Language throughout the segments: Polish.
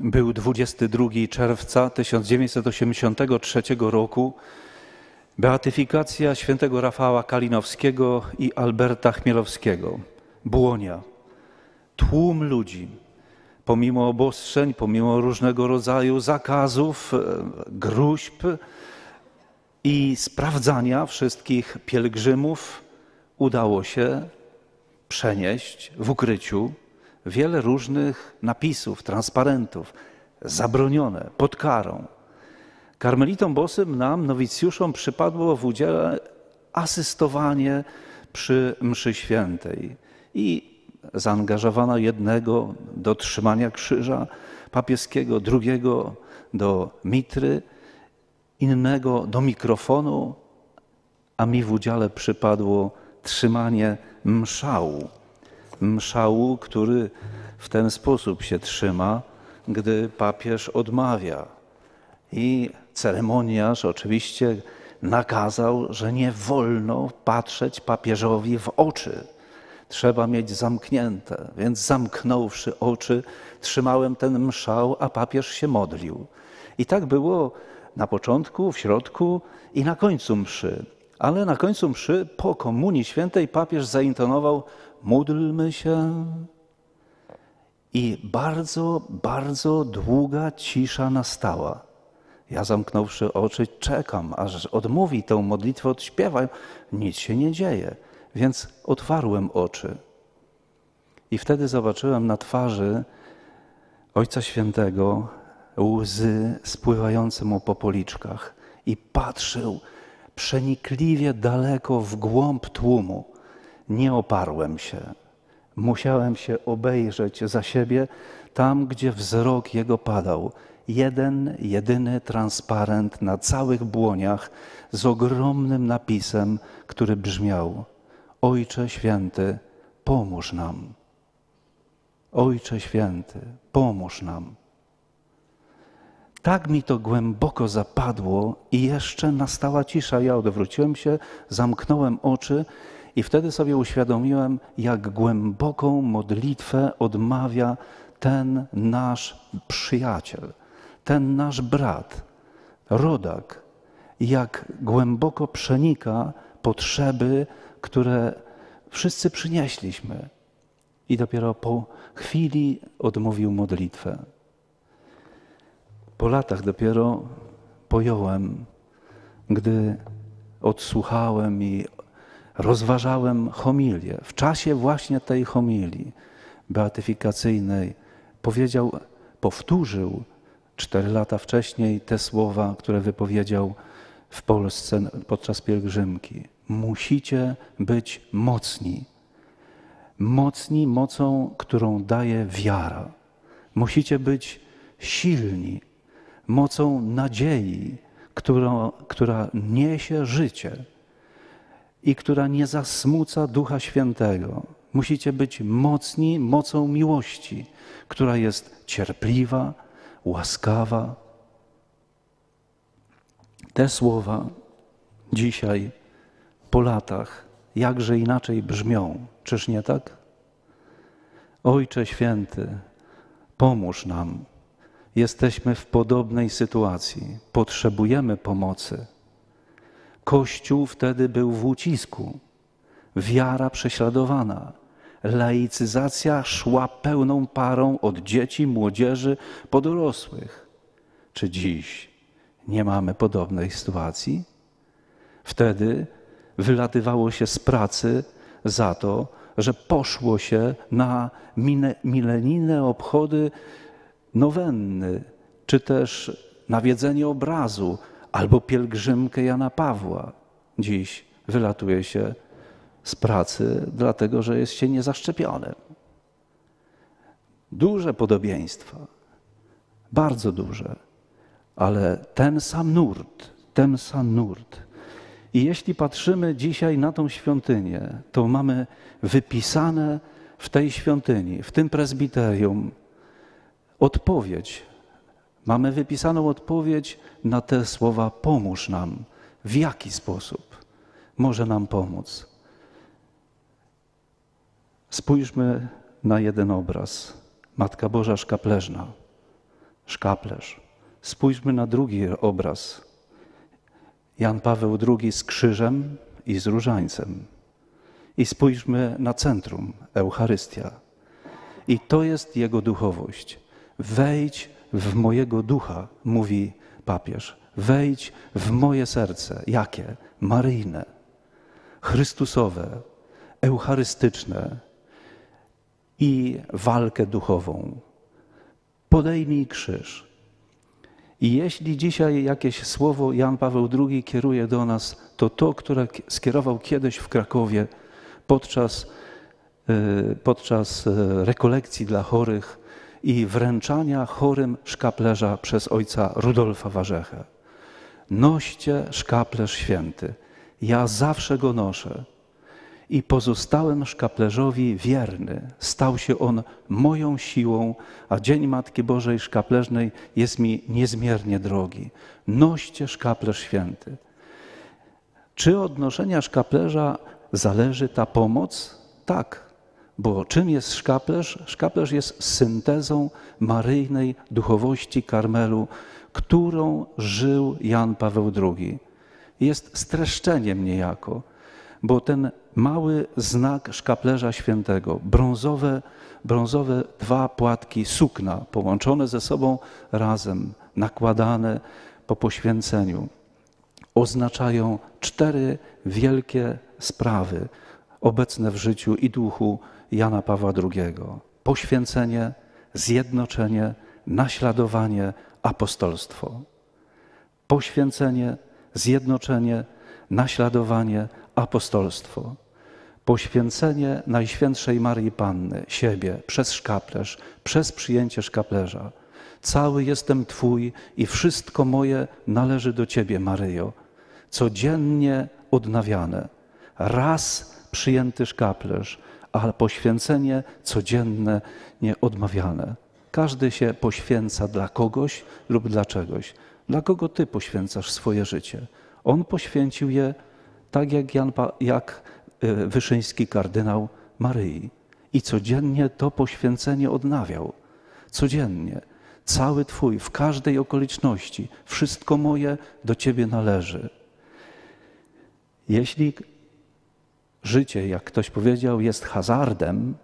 Był 22 czerwca 1983 roku beatyfikacja świętego Rafała Kalinowskiego i Alberta Chmielowskiego. Błonia. Tłum ludzi, pomimo obostrzeń, pomimo różnego rodzaju zakazów, e, gruźb i sprawdzania wszystkich pielgrzymów, udało się przenieść w ukryciu wiele różnych napisów, transparentów, zabronione, pod karą. Karmelitom bosym nam, nowicjuszom, przypadło w udziale asystowanie przy mszy świętej i zaangażowano jednego do trzymania krzyża papieskiego, drugiego do mitry, innego do mikrofonu, a mi w udziale przypadło trzymanie mszału mszału, który w ten sposób się trzyma, gdy papież odmawia. I ceremoniarz oczywiście nakazał, że nie wolno patrzeć papieżowi w oczy. Trzeba mieć zamknięte, więc zamknąwszy oczy, trzymałem ten mszał, a papież się modlił. I tak było na początku, w środku i na końcu mszy ale na końcu mszy po Komunii Świętej papież zaintonował módlmy się. I bardzo, bardzo długa cisza nastała. Ja zamknąwszy oczy, czekam, aż odmówi tę modlitwę, odśpiewa. Nic się nie dzieje, więc otwarłem oczy. I wtedy zobaczyłem na twarzy Ojca Świętego łzy spływające mu po policzkach. I patrzył, przenikliwie daleko w głąb tłumu. Nie oparłem się. Musiałem się obejrzeć za siebie tam, gdzie wzrok jego padał. Jeden, jedyny transparent na całych błoniach z ogromnym napisem, który brzmiał: Ojcze Święty, pomóż nam. Ojcze Święty, pomóż nam. Tak mi to głęboko zapadło i jeszcze nastała cisza. Ja odwróciłem się, zamknąłem oczy i wtedy sobie uświadomiłem, jak głęboką modlitwę odmawia ten nasz przyjaciel, ten nasz brat, rodak, jak głęboko przenika potrzeby, które wszyscy przynieśliśmy. I dopiero po chwili odmówił modlitwę po latach dopiero pojąłem, gdy odsłuchałem i rozważałem homilię. W czasie właśnie tej homilii beatyfikacyjnej powiedział, powtórzył cztery lata wcześniej te słowa, które wypowiedział w Polsce podczas pielgrzymki. Musicie być mocni. Mocni mocą, którą daje wiara. Musicie być silni mocą nadziei, która, która niesie życie i która nie zasmuca Ducha Świętego. Musicie być mocni mocą miłości, która jest cierpliwa, łaskawa. Te słowa dzisiaj, po latach, jakże inaczej brzmią, czyż nie tak? Ojcze Święty, pomóż nam jesteśmy w podobnej sytuacji. Potrzebujemy pomocy. Kościół wtedy był w ucisku, wiara prześladowana, laicyzacja szła pełną parą od dzieci, młodzieży po dorosłych. Czy dziś nie mamy podobnej sytuacji? Wtedy wylatywało się z pracy za to, że poszło się na milenijne obchody nowenny, czy też nawiedzenie obrazu, albo pielgrzymkę Jana Pawła. Dziś wylatuje się z pracy, dlatego że jest się niezaszczepionym. Duże podobieństwa, bardzo duże, ale ten sam nurt, ten sam nurt. I jeśli patrzymy dzisiaj na tą świątynię, to mamy wypisane w tej świątyni, w tym prezbiterium, odpowiedź. Mamy wypisaną odpowiedź na te słowa: pomóż nam. W jaki sposób może nam pomóc? Spójrzmy na jeden obraz. Matka Boża Szkapleżna, szkaplerz. Spójrzmy na drugi obraz. Jan Paweł II z krzyżem i z różańcem. I spójrzmy na centrum, Eucharystia. I to jest jego duchowość. Wejdź w mojego ducha, mówi papież. Wejdź w moje serce. Jakie? Maryjne, Chrystusowe, eucharystyczne i walkę duchową. Podejmij krzyż. I jeśli dzisiaj jakieś słowo Jan Paweł II kieruje do nas, to to, które skierował kiedyś w Krakowie podczas, y, podczas y, rekolekcji dla chorych, i wręczania chorym szkaplerza przez ojca Rudolfa Warzechę. Noście szkaplerz święty, ja zawsze go noszę. I pozostałem szkaplerzowi wierny. Stał się on moją siłą, a Dzień Matki Bożej Szkaplerznej jest mi niezmiernie drogi. Noście szkaplerz święty. Czy od noszenia szkaplerza zależy ta pomoc? Tak, bo czym jest szkaplerz? Szkaplerz jest syntezą maryjnej duchowości Karmelu, którą żył Jan Paweł II. Jest streszczeniem niejako, bo ten mały znak szkaplerza świętego, brązowe, brązowe dwa płatki sukna połączone ze sobą razem, nakładane po poświęceniu, oznaczają cztery wielkie sprawy obecne w życiu i duchu Jana Pawła II. Poświęcenie, zjednoczenie, naśladowanie, apostolstwo. Poświęcenie, zjednoczenie, naśladowanie, apostolstwo. Poświęcenie Najświętszej Marii Panny, siebie, przez szkaplerz, przez przyjęcie szkaplerza. Cały jestem Twój i wszystko moje należy do Ciebie, Maryjo. Codziennie odnawiane. Raz przyjęty szkaplerz, ale poświęcenie codzienne, nieodmawiane. Każdy się poświęca dla kogoś lub dla czegoś. Dla kogo ty poświęcasz swoje życie? On poświęcił je tak jak, Jan, jak y, Wyszyński kardynał Maryi. I codziennie to poświęcenie odnawiał. Codziennie. Cały Twój, w każdej okoliczności. Wszystko moje do Ciebie należy. Jeśli życie, jak ktoś powiedział, jest hazardem,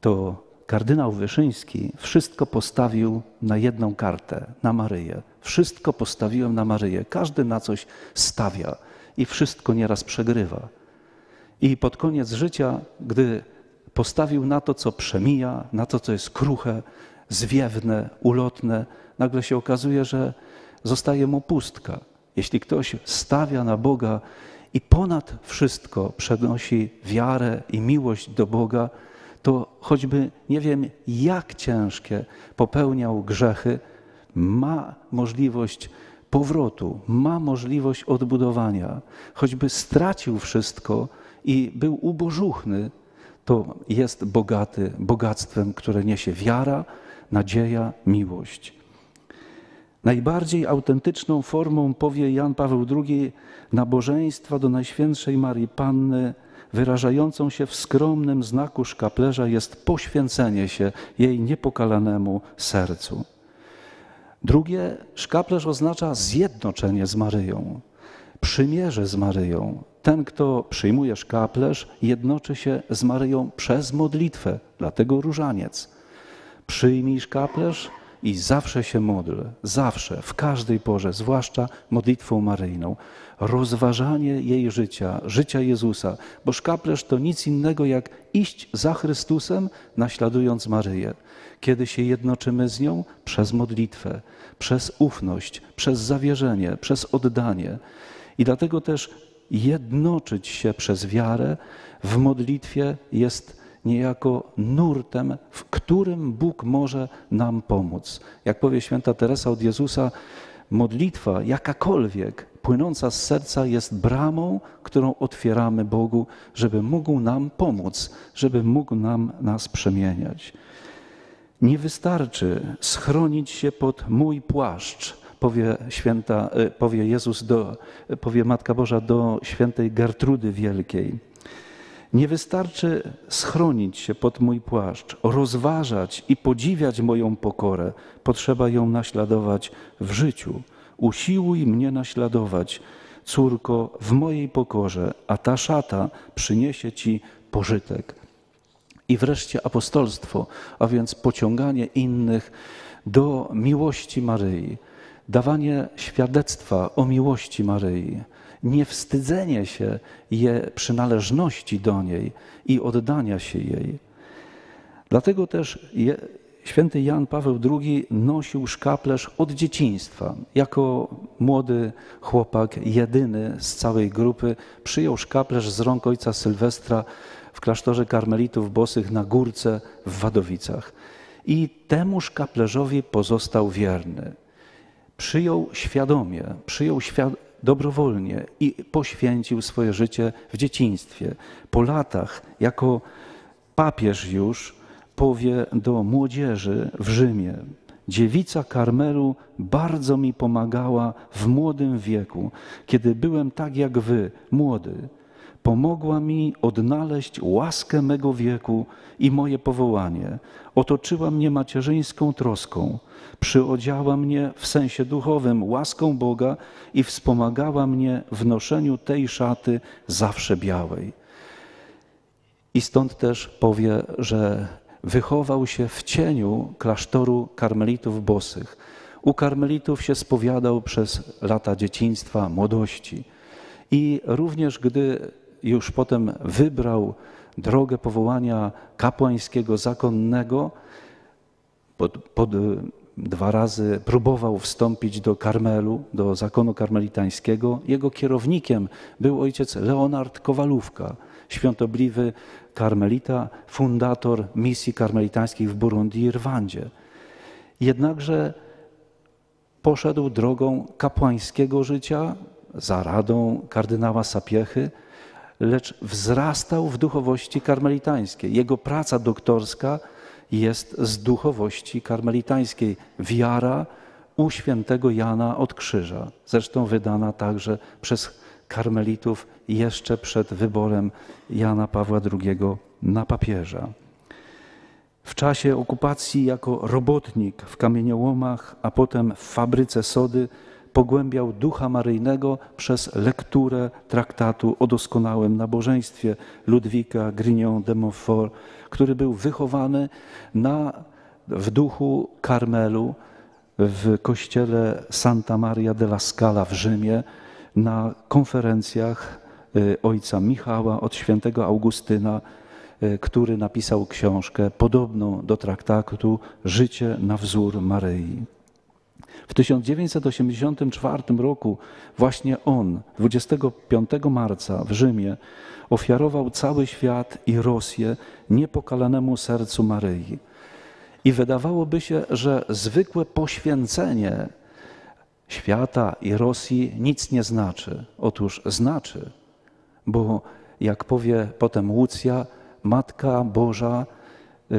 to kardynał Wyszyński wszystko postawił na jedną kartę, na Maryję. Wszystko postawiłem na Maryję. Każdy na coś stawia i wszystko nieraz przegrywa. I pod koniec życia, gdy postawił na to, co przemija, na to, co jest kruche, zwiewne, ulotne, nagle się okazuje, że zostaje mu pustka. Jeśli ktoś stawia na Boga i ponad wszystko przenosi wiarę i miłość do Boga, to choćby nie wiem jak ciężkie popełniał grzechy, ma możliwość powrotu, ma możliwość odbudowania. Choćby stracił wszystko i był ubożuchny, to jest bogaty bogactwem, które niesie wiara, nadzieja, miłość. Najbardziej autentyczną formą, powie Jan Paweł II, nabożeństwa do Najświętszej Marii Panny, wyrażającą się w skromnym znaku szkaplerza, jest poświęcenie się jej niepokalanemu sercu. Drugie, szkaplerz oznacza zjednoczenie z Maryją, przymierze z Maryją. Ten, kto przyjmuje szkaplerz, jednoczy się z Maryją przez modlitwę, dlatego różaniec. Przyjmij szkaplerz, i zawsze się modlę, zawsze, w każdej porze, zwłaszcza modlitwą maryjną. Rozważanie jej życia, życia Jezusa, bo szkaplerz to nic innego jak iść za Chrystusem, naśladując Maryję. Kiedy się jednoczymy z nią? Przez modlitwę, przez ufność, przez zawierzenie, przez oddanie. I dlatego też jednoczyć się przez wiarę w modlitwie jest niejako nurtem, w którym Bóg może nam pomóc. Jak powie święta Teresa od Jezusa, modlitwa jakakolwiek płynąca z serca jest bramą, którą otwieramy Bogu, żeby mógł nam pomóc, żeby mógł nam nas przemieniać. Nie wystarczy schronić się pod mój płaszcz, powie, święta, e, powie Jezus, do, e, powie Matka Boża do świętej Gertrudy Wielkiej. Nie wystarczy schronić się pod mój płaszcz, rozważać i podziwiać moją pokorę. Potrzeba ją naśladować w życiu. Usiłuj mnie naśladować, córko, w mojej pokorze, a ta szata przyniesie ci pożytek. I wreszcie apostolstwo, a więc pociąganie innych do miłości Maryi, dawanie świadectwa o miłości Maryi niewstydzenie się je przynależności do niej i oddania się jej. Dlatego też je, święty Jan Paweł II nosił szkaplerz od dzieciństwa. Jako młody chłopak, jedyny z całej grupy, przyjął szkaplerz z rąk ojca Sylwestra w klasztorze karmelitów bosych na górce w Wadowicach. I temu szkaplerzowi pozostał wierny. Przyjął świadomie, przyjął świadomie dobrowolnie i poświęcił swoje życie w dzieciństwie. Po latach, jako papież już, powie do młodzieży w Rzymie: Dziewica Karmelu bardzo mi pomagała w młodym wieku, kiedy byłem tak jak wy, młody pomogła mi odnaleźć łaskę mego wieku i moje powołanie. Otoczyła mnie macierzyńską troską, przyodziała mnie w sensie duchowym łaską Boga i wspomagała mnie w noszeniu tej szaty zawsze białej. I stąd też powie, że wychował się w cieniu klasztoru karmelitów bosych. U karmelitów się spowiadał przez lata dzieciństwa, młodości. I również gdy już potem wybrał drogę powołania kapłańskiego, zakonnego. Pod, pod, y, dwa razy próbował wstąpić do Karmelu, do zakonu karmelitańskiego. Jego kierownikiem był ojciec Leonard Kowalówka, świątobliwy karmelita, fundator misji karmelitańskich w Burundi i Rwandzie. Jednakże poszedł drogą kapłańskiego życia za radą kardynała Sapiechy, lecz wzrastał w duchowości karmelitańskiej. Jego praca doktorska jest z duchowości karmelitańskiej. Wiara u świętego Jana od Krzyża, zresztą wydana także przez karmelitów jeszcze przed wyborem Jana Pawła II na papieża. W czasie okupacji jako robotnik w kamieniołomach, a potem w fabryce sody pogłębiał ducha maryjnego przez lekturę traktatu o doskonałym nabożeństwie Ludwika Grignon de Montfort, który był wychowany na, w duchu Karmelu w kościele Santa Maria della Scala w Rzymie na konferencjach y, ojca Michała od świętego Augustyna, y, który napisał książkę podobną do traktatu Życie na wzór Maryi. W 1984 roku właśnie on, 25 marca w Rzymie, ofiarował cały świat i Rosję niepokalanemu sercu Maryi. I wydawałoby się, że zwykłe poświęcenie świata i Rosji nic nie znaczy. Otóż znaczy, bo jak powie potem Łucja, Matka Boża, Y,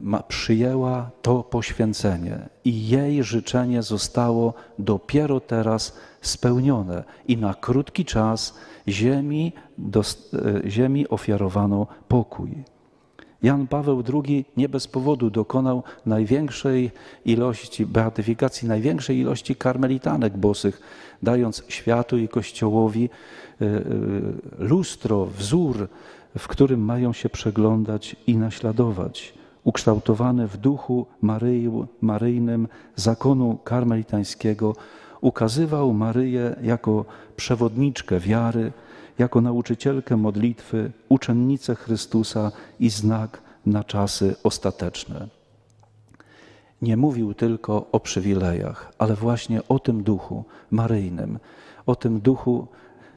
ma, przyjęła to poświęcenie i jej życzenie zostało dopiero teraz spełnione. I na krótki czas ziemi, dost, y, ziemi ofiarowano pokój. Jan Paweł II nie bez powodu dokonał największej ilości, beatyfikacji największej ilości karmelitanek bosych, dając światu i Kościołowi y, lustro, wzór w którym mają się przeglądać i naśladować, ukształtowane w duchu Maryi, maryjnym zakonu karmelitańskiego, ukazywał Maryję jako przewodniczkę wiary, jako nauczycielkę modlitwy, uczennicę Chrystusa i znak na czasy ostateczne. Nie mówił tylko o przywilejach, ale właśnie o tym duchu maryjnym, o tym duchu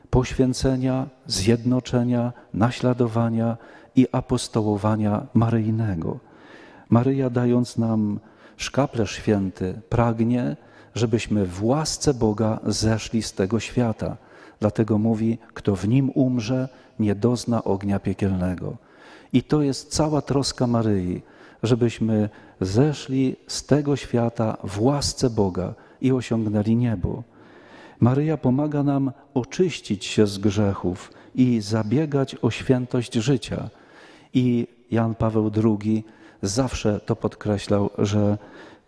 poświęcenia, zjednoczenia, naśladowania i apostołowania Maryjnego. Maryja dając nam szkaple święty pragnie, żebyśmy w łasce Boga zeszli z tego świata. Dlatego mówi, kto w nim umrze, nie dozna ognia piekielnego. I to jest cała troska Maryi, żebyśmy zeszli z tego świata w łasce Boga i osiągnęli niebo. Maryja pomaga nam oczyścić się z grzechów i zabiegać o świętość życia. I Jan Paweł II zawsze to podkreślał, że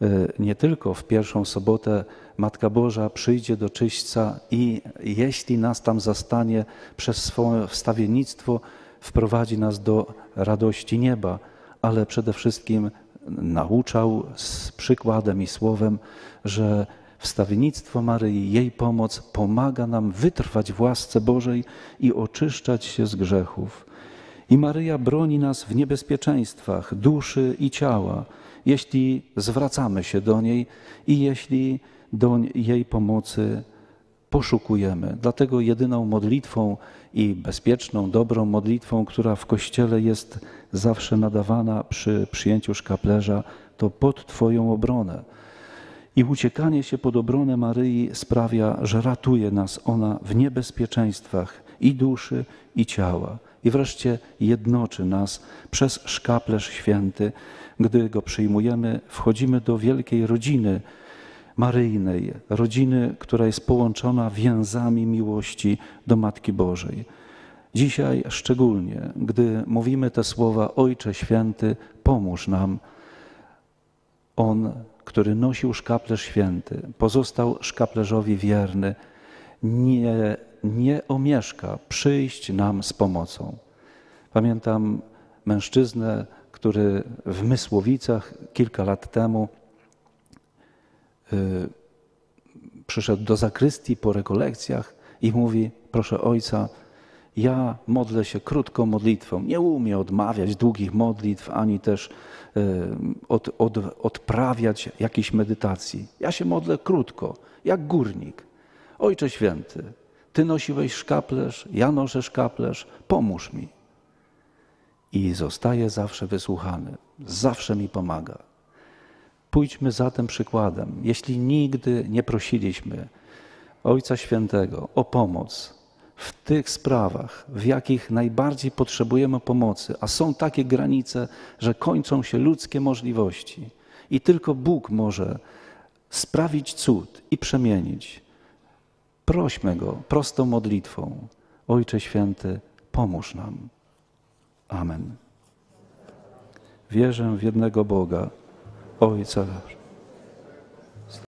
y, nie tylko w pierwszą sobotę Matka Boża przyjdzie do czyśca i jeśli nas tam zastanie przez swoje wstawiennictwo, wprowadzi nas do radości nieba, ale przede wszystkim nauczał z przykładem i słowem, że Wstawiennictwo Maryi, jej pomoc pomaga nam wytrwać w łasce Bożej i oczyszczać się z grzechów. I Maryja broni nas w niebezpieczeństwach duszy i ciała, jeśli zwracamy się do niej i jeśli do jej pomocy poszukujemy. Dlatego jedyną modlitwą i bezpieczną, dobrą modlitwą, która w kościele jest zawsze nadawana przy przyjęciu szkaplerza, to pod Twoją obronę i uciekanie się pod obronę Maryi sprawia, że ratuje nas ona w niebezpieczeństwach i duszy, i ciała. I wreszcie jednoczy nas przez szkaplerz święty. Gdy go przyjmujemy, wchodzimy do wielkiej rodziny Maryjnej, rodziny, która jest połączona więzami miłości do Matki Bożej. Dzisiaj szczególnie, gdy mówimy te słowa Ojcze Święty, pomóż nam. On który nosił szkaplerz święty, pozostał szkaplerzowi wierny, nie, nie omieszka przyjść nam z pomocą. Pamiętam mężczyznę, który w Mysłowicach kilka lat temu yy, przyszedł do zakrystii po rekolekcjach i mówi: Proszę ojca, ja modlę się krótką modlitwą. Nie umiem odmawiać długich modlitw, ani też od, od, odprawiać jakiejś medytacji. Ja się modlę krótko, jak górnik. Ojcze Święty, Ty nosiłeś szkaplerz, ja noszę szkaplerz, pomóż mi. I zostaje zawsze wysłuchany, zawsze mi pomaga. Pójdźmy za tym przykładem. Jeśli nigdy nie prosiliśmy Ojca Świętego o pomoc, w tych sprawach, w jakich najbardziej potrzebujemy pomocy, a są takie granice, że kończą się ludzkie możliwości i tylko Bóg może sprawić cud i przemienić. Prośmy Go prostą modlitwą. Ojcze Święty, pomóż nam. Amen. Wierzę w jednego Boga, Ojca